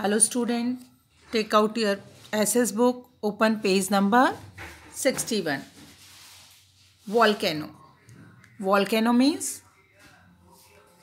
Hello student take out your SS book open page number sixty one volcano volcano means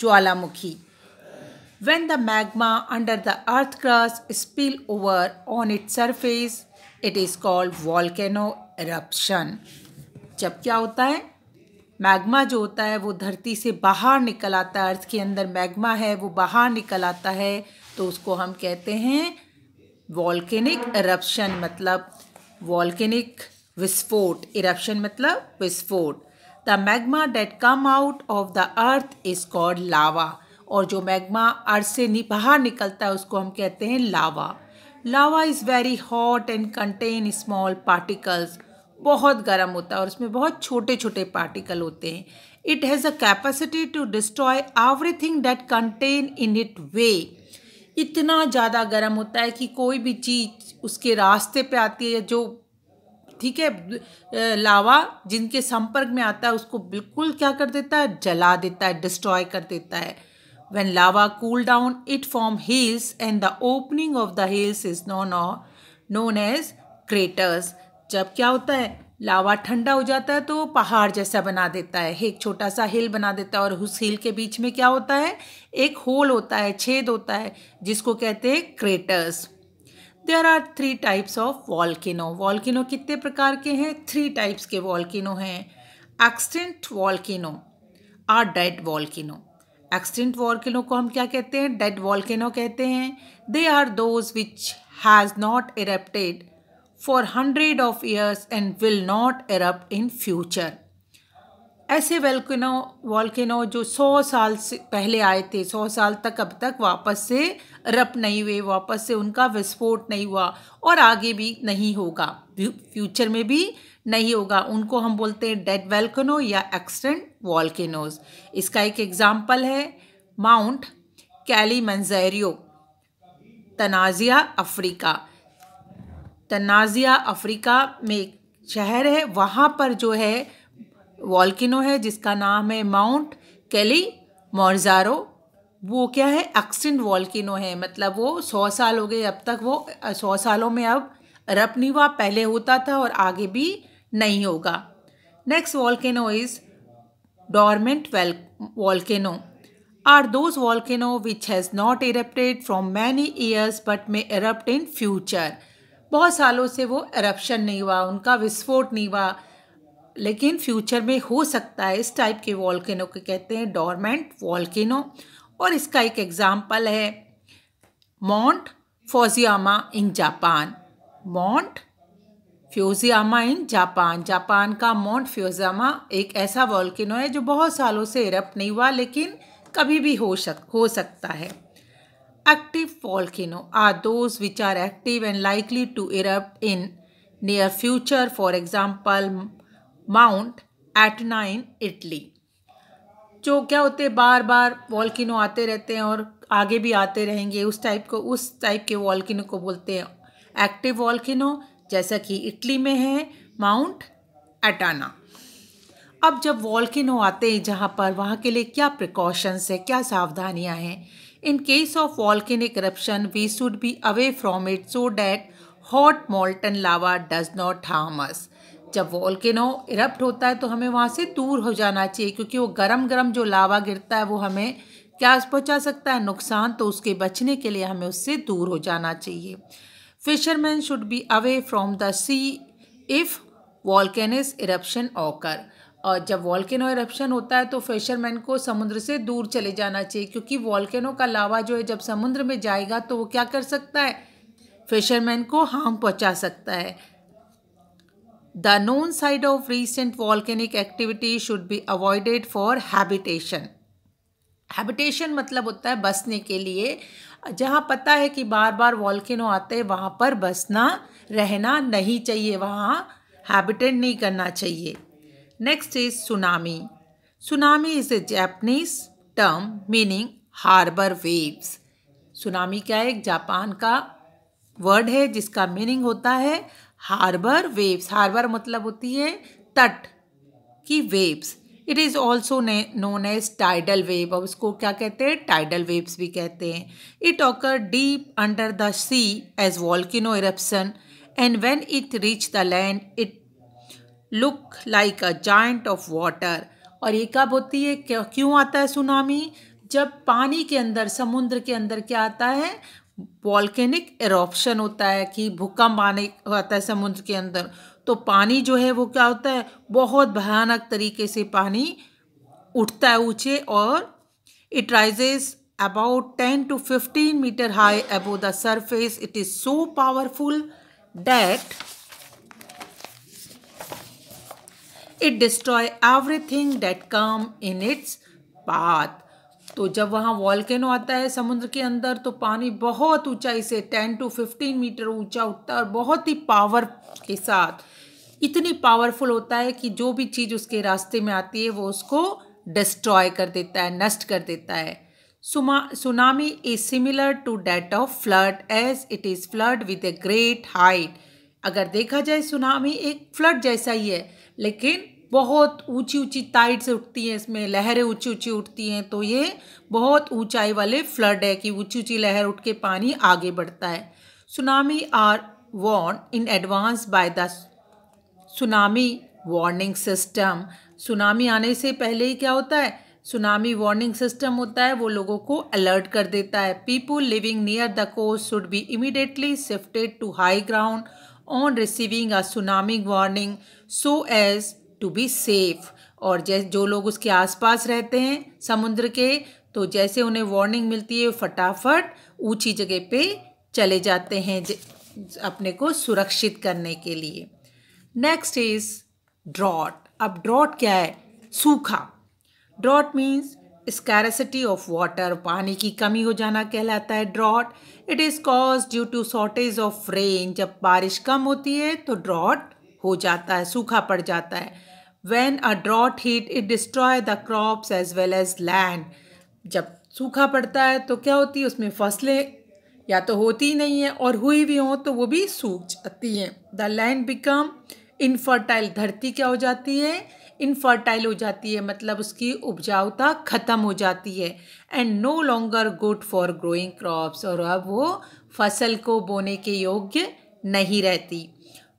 ज्वालामुखी when the magma under the earth crust spill over on it surface it is called volcano eruption जब क्या होता है magma जो होता है वो धरती से बाहर निकल आता है अर्थ के अंदर मैग्मा है वो बाहर निकल आता है तो उसको हम कहते हैं वॉल्केनिक इरप्शन मतलब वॉल्केनिक विस्फोट इरप्शन मतलब विस्फोट the magma that come out of the earth is called lava और जो मैग्मा अर्थ से बाहर निकलता है उसको हम कहते हैं lava lava is very hot and contain small particles बहुत गर्म होता है और उसमें बहुत छोटे छोटे पार्टिकल होते हैं it has a capacity to destroy everything that contain in it वे इतना ज़्यादा गर्म होता है कि कोई भी चीज़ उसके रास्ते पे आती है जो ठीक है लावा जिनके संपर्क में आता है उसको बिल्कुल क्या कर देता है जला देता है डिस्ट्रॉय कर देता है when lava cool down it form hills and the opening of the hills is known known as craters जब क्या होता है लावा ठंडा हो जाता है तो पहाड़ जैसा बना देता है एक छोटा सा हिल बना देता है और उस हिल के बीच में क्या होता है एक होल होता है छेद होता है जिसको कहते हैं craters there are three types of volcano volcano कितने प्रकार के हैं थ्री टाइप्स के वॉल्किनो हैं extinct volcano are dead volcano extinct volcano को हम क्या कहते हैं डेड वॉल्किनो कहते हैं they are those which has not erupted for hundred of years and will not erupt in future ऐसे वेलकिनो वॉल्किनो जो सौ साल से पहले आए थे सौ साल तक अब तक वापस से रप नहीं हुए वापस से उनका विस्फोट नहीं हुआ और आगे भी नहीं होगा फ्यूचर में भी नहीं होगा उनको हम बोलते हैं डेड वेलकनो या एक्सटेंट वॉल्किनोज इसका एक एग्जाम्पल है Mount Kilimanjaro Tanzania Africa Tanzania Africa में एक शहर है वहाँ पर जो है वॉल्किनो है जिसका नाम है माउंट कैली मोरजारो वो क्या है एक्सटेंट वॉल्किनो है मतलब वो सौ साल हो गए अब तक वो सौ सालों में अब रप नहीं हुआ पहले होता था और आगे भी नहीं होगा next volcano is well volcano are those volcano which has not erupted from many years but may erupt in future बहुत सालों से वो एरप्शन नहीं हुआ उनका विस्फोट नहीं हुआ लेकिन फ्यूचर में हो सकता है इस टाइप के वॉल्केनो के कहते हैं डॉर्मेंट वॉल्केनो और इसका एक एग्ज़ाम्पल है Mount Fujiyama in Japan Mount Fujiyama in Japan Japan का माउंट फ्योजामा एक ऐसा वॉल्किनो है जो बहुत सालों से इरप्ट नहीं हुआ लेकिन कभी भी हो सक हो सकता है Active volcano are those which are active and likely to erupt in near future for example Mount Etna Italy. जो क्या होते हैं बार बार वॉल्किनो आते रहते हैं और आगे भी आते रहेंगे उस टाइप को उस टाइप के वॉल्किनो को बोलते हैं एक्टिव वॉल्किनो जैसा कि इटली में है माउंट एटाना अब जब वॉल्किनो आते हैं जहाँ पर वहाँ के लिए क्या प्रिकॉशंस है क्या सावधानियाँ हैं In case of volcanic eruption, we should be away from it so that hot molten lava does not harm us. जब वॉल्केनो इरप्ट होता है तो हमें वहाँ से दूर हो जाना चाहिए क्योंकि वो गरम गरम जो लावा गिरता है वो हमें क्या पहुँचा सकता है नुकसान तो उसके बचने के लिए हमें उससे दूर हो जाना चाहिए fisherman should be away from the sea if volcanic eruption occur और जब वॉल्केनो इरप्शन होता है तो फिशरमैन को समुद्र से दूर चले जाना चाहिए क्योंकि वॉल्केनो का लावा जो है जब समुद्र में जाएगा तो वो क्या कर सकता है फिशरमैन को हार्म पहुंचा सकता है the known side of recent volcanic activity should be avoided for habitation habitation मतलब होता है बसने के लिए जहाँ पता है कि बार बार वॉल्केनो आते हैं वहाँ पर बसना रहना नहीं चाहिए वहाँ हैबिटेट नहीं करना चाहिए next is tsunami tsunami is a Japanese term meaning harbour waves tsunami क्या है एक जापान का वर्ड है जिसका मीनिंग होता है हार्बर वेव्स हार्बर मतलब होती है तट की waves it is also known as tidal wave अब उसको क्या कहते हैं टाइडल वेव्स भी कहते हैं it occur deep under the sea as volcano eruption and when it reach the land it look like a giant of water और ये कब होती है क्यों आता है सुनामी जब पानी के अंदर समुद्र के अंदर क्या आता है वॉल्केनिक एरोप्शन होता है कि भूकंप आने आता है समुद्र के अंदर तो पानी जो है वो क्या होता है बहुत भयानक तरीके से पानी उठता है ऊँचे और it rises about ten to fifteen metre high above the surface it is so powerful that it destroy everything that come in its path तो जब वहाँ वॉल्केनो आता है समुद्र के अंदर तो पानी बहुत ऊंचाई से टेन टू फिफ्टीन मीटर ऊंचा उठता है और बहुत ही पावर के साथ इतनी पावरफुल होता है कि जो भी चीज़ उसके रास्ते में आती है वो उसको डिस्ट्रॉय कर देता है नष्ट कर देता है tsunami is similar to that of flood as it is flood with a great height अगर देखा जाए सुनामी एक फ्लड जैसा ही है लेकिन बहुत ऊंची ऊंची टाइट से उठती हैं इसमें लहरें ऊंची ऊंची उठती हैं तो ये बहुत ऊंचाई वाले फ्लड है कि ऊंची ऊंची लहर उठ के पानी आगे बढ़ता है tsunami are warned in advance by the tsunami warning system tsunami आने से पहले ही क्या होता है सुनामी वार्निंग सिस्टम होता है वो लोगों को अलर्ट कर देता है people living near the coast should be immediately shifted to high ground on receiving a tsunami warning so as to be safe और जैसे जो लोग उसके आसपास रहते हैं समुद्र के तो जैसे उन्हें वार्निंग मिलती है फटाफट ऊंची जगह पे चले जाते हैं अपने को सुरक्षित करने के लिए नेक्स्ट इज ड्रॉट अब ड्रॉट क्या है सूखा drought means scarcity of water पानी की कमी हो जाना कहलाता है drought it is cause due to shortage of rain जब बारिश कम होती है तो ड्रॉट हो जाता है सूखा पड़ जाता है when a drought hit it destroy the crops as well as land जब सूखा पड़ता है तो क्या होती है उसमें फसलें या तो होती ही नहीं है और हुई भी हों तो वो भी सूख जाती हैं द लैंड बिकम इनफर्टाइल धरती क्या हो जाती है इनफर्टाइल हो जाती है मतलब उसकी उपजाऊता ख़त्म हो जाती है and no longer good for growing crops और अब वो फसल को बोने के योग्य नहीं रहती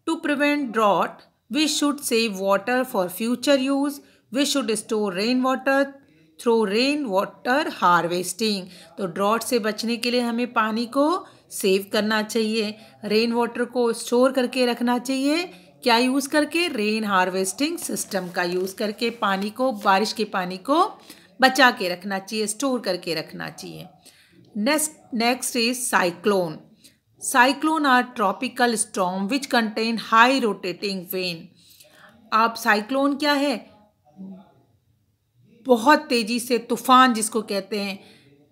to prevent drought We should save water for future use. We should store water through rain water harvesting तो ड्रॉट से बचने के लिए हमें पानी को सेव करना चाहिए रेन वाटर को स्टोर करके रखना चाहिए क्या यूज़ करके रेन हार्वेस्टिंग सिस्टम का यूज़ करके पानी को बारिश के पानी को बचा के रखना चाहिए स्टोर करके रखना चाहिए next next is cyclone cyclone are tropical storm which contain high rotating wind आप साइक्लोन क्या है बहुत तेज़ी से तूफान जिसको कहते हैं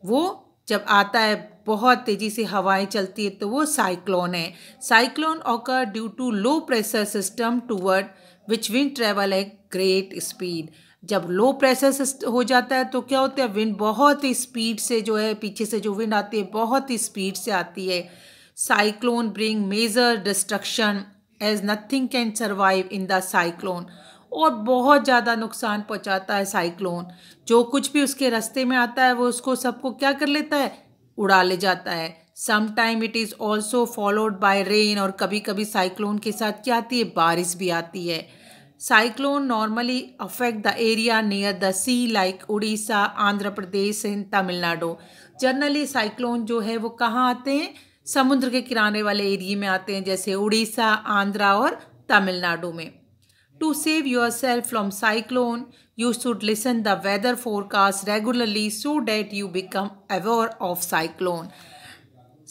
वो जब आता है बहुत तेज़ी से हवाएं चलती है तो वो साइक्लोन है cyclone occur due to low pressure system toward which wind travel at great speed जब लो प्रेशर हो जाता है तो क्या होता है विंड बहुत ही स्पीड से जो है पीछे से जो विंड आती है बहुत ही स्पीड से आती है Cyclone bring major destruction as nothing can survive in the cyclone. और बहुत ज़्यादा नुकसान पहुँचाता है साइक्लोन जो कुछ भी उसके रास्ते में आता है वो उसको सबको क्या कर लेता है उड़ा ले जाता है sometime it is also followed by rain और कभी कभी साइक्लोन के साथ क्या आती है बारिश भी आती है cyclone normally affect the area near the sea like Orissa Andhra Pradesh and Tamil Nadu generally cyclone जो है वो कहाँ आते हैं समुद्र के किनारे वाले एरिए में आते हैं जैसे उड़ीसा आंध्रा और तमिलनाडु में to save yourself from cyclone you should listen the weather forecast regularly so that you become aware of cyclone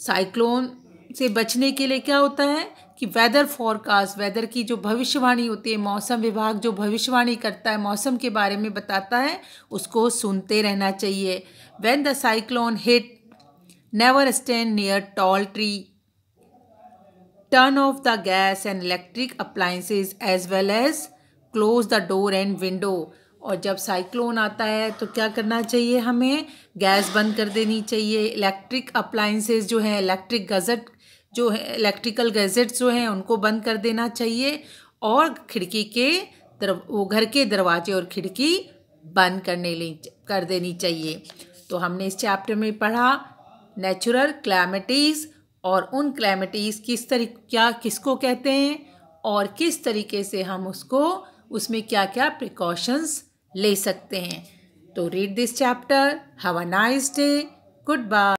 cyclone से बचने के लिए क्या होता है कि वेदर फोरकास्ट वेदर की जो भविष्यवाणी होती है मौसम विभाग जो भविष्यवाणी करता है मौसम के बारे में बताता है उसको सुनते रहना चाहिए when the cyclone hit Never stand near tall tree. Turn off the gas and electric appliances as well as close the door and window. और जब साइक्लोन आता है तो क्या करना चाहिए हमें गैस बंद कर देनी चाहिए इलेक्ट्रिक अप्लाइंसेज जो हैं इलेक्ट्रिक गजट जो है इलेक्ट्रिकल गैजेट्स जो हैं उनको बंद कर देना चाहिए और खिड़की के दर वो घर के दरवाजे और खिड़की बंद करने ले कर देनी चाहिए तो हमने इस चैप्टर में पढ़ा नेचुरल क्लैमिटीज़ और उन क्लैमिटीज़ किस तरी क्या किसको कहते हैं और किस तरीके से हम उसको उसमें क्या क्या प्रिकॉशंस ले सकते हैं तो read this chapter have a nice day good bye